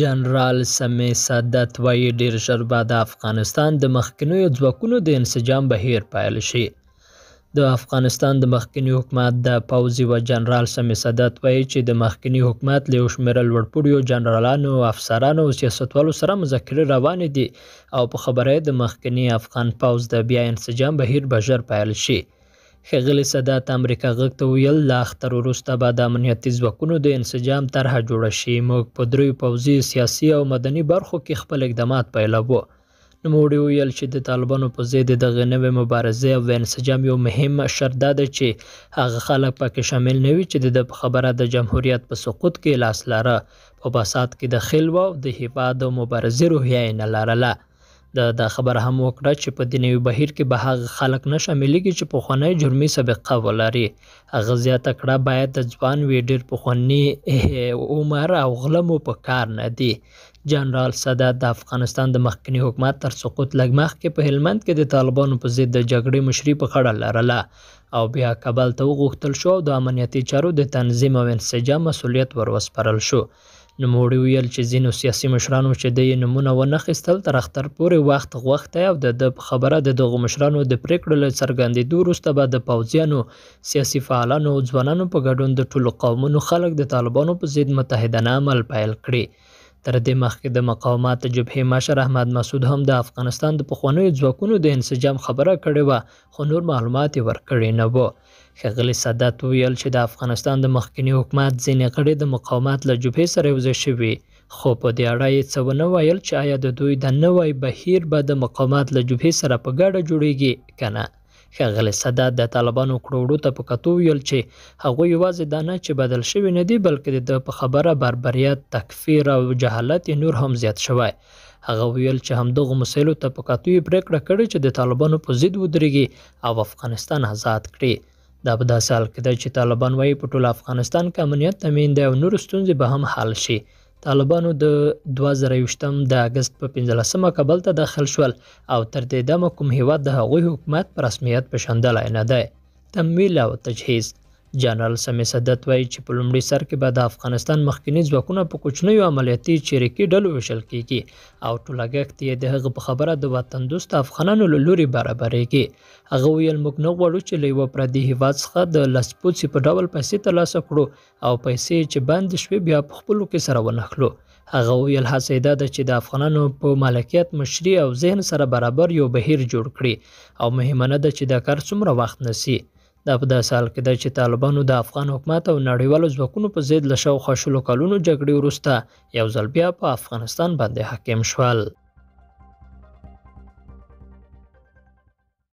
جنرال سمیع سعادت وایي ډیر ژر به د افغانستان د مخکنیو ځواکونو د انسجام بهیر پیل شي د افغانستان د مخکني حکومت د پوځي و جنرال سمیع سعادت وایي چې د مخکني حکومت له شمیر لوړپوړیو جنرالانو افسرانو او سیاستوالو سره مذاکره روان دي او په خبره د مخکني افغان پوځ د بیا انسجام بهیر به ژر پیل شي ښاغلي سادات امریکا غږ ته ویل له اختر وروسته به د امنیتي ځواکونو د انسجام طرحه جوړه شي موږ په دریو پوځي سیاسي او مدني برخو کې خپل اقدامات پیلوو نوموړي ویل چې د طالبانو په ضد د غنوي مبارزې او انسجام یو مهم شرط ده چې هغه خلک پکې شامل نه وي چې د خبره د جمهوریت په سقوط کې لاس لاره په باسات کې د خلوه او د هیپا د مبارزې روحیه نه لرله د دا خبره هم وکړه چې په دې نوي بهیر کې به هغه خلک نه شاملېږي چې پخوانی جرمي سابقه ولري هغه زیاته کړه باید د ځوان وي ډېر پخواني عمر او غله مو په کار نه دي جنرال سادات د افغانستان د مخکنی حکومت تر سقوط لږ مخکې په هلمند کې د طالبانو په ضد د جګړې مشري په خړه لرله او بیا کابل ته وغوښتل شو او د امنیتي چارو د تنظیم او انسجام مسؤلیت ور وسپارل شو نوموړي ویل چې ځینو سیاسي مشرانو چې د نمونه ونه خستل تر اختر پورې وخت غوښته او د خبره د دغو مشرانو د پریکړې له څرګندېدو وروسته به د پوځیانو سیاسي فعالانو ځوانانو په ګډون د ټولو قومونو خلک د طالبانو په ضد متحدانه عمل پیل کړي تر دې مخکې د مقاومت جبهې مشر احمد مسعود هم د افغانستان د پخوانیو ځواکونو د انسجام خبره کړې وه خو نور معلومات یې ورکړي نه وو ښاغلي سادات وویل چې د افغانستان د مخکني حکومت ځینې غړي د مقاومت له جبهې سره یوځای شوي خو په دې اړه یې څه ونه ویل چې آیا د دوی د نوی بهیر به د مقاومت له جبهې سره په ګډه جوړیږي که نه ښاغلي سداد د طالبانو کړو وړو ته په کتو ویل چې هغوی یوازې دا نه چې بدل شوي نه دي بلکې د په خبره بربریت تکفیر او جهالت نور هم زیات شوی هغه ویل چې همدغه مسایلو ته په کتو یې پریکړه کړې چې د طالبانو په ضد ودرېږي او افغانستان آزاد کړي دا په داسې حال کې ده چې طالبان وایي په ټول افغانستان کې امنیت تامین دی او نور ستونزې به هم حل شي طالبانو د 2023م د اگست په 15مه کابل ته داخل شول او تر دې دمه کوم هیواد د هغوی حکومت په رسمیت پېژندل نه دی تمویل او تجهیز جنرال سمې صدت وایي چې په لومړي سر کې به د افغانستان مخکنی ځواکونه په کوچنیو عملیاتي چریکي ډلو ویشل کیږي او ټولګښت یې د هغه په خبره د وطن دوست افغانانو له لوري برابرېږي هغه ویل موږ نه غواړو چې له یوه پردي هیواد څخه د لاسپوڅي په ډول پیسې ترلاسه کړو او پیسې چې بند شوې بیا په خپلو کې سره ونښلو هغه ویل هڅه دا ده چې د افغانانو په مالکیت مشري او ذهن سره برابر یو بهیر جوړ کړي او مهمه نه ده چې دا کار څومره وخت نسی دا په داسې حال کې ده چې طالبانو د افغان حکومت او نړیوالو ځواکونو په ضد له شاوخوا شلو کلونو جګړې وروسته یو ځل بیا په افغانستان باندې حاکم شول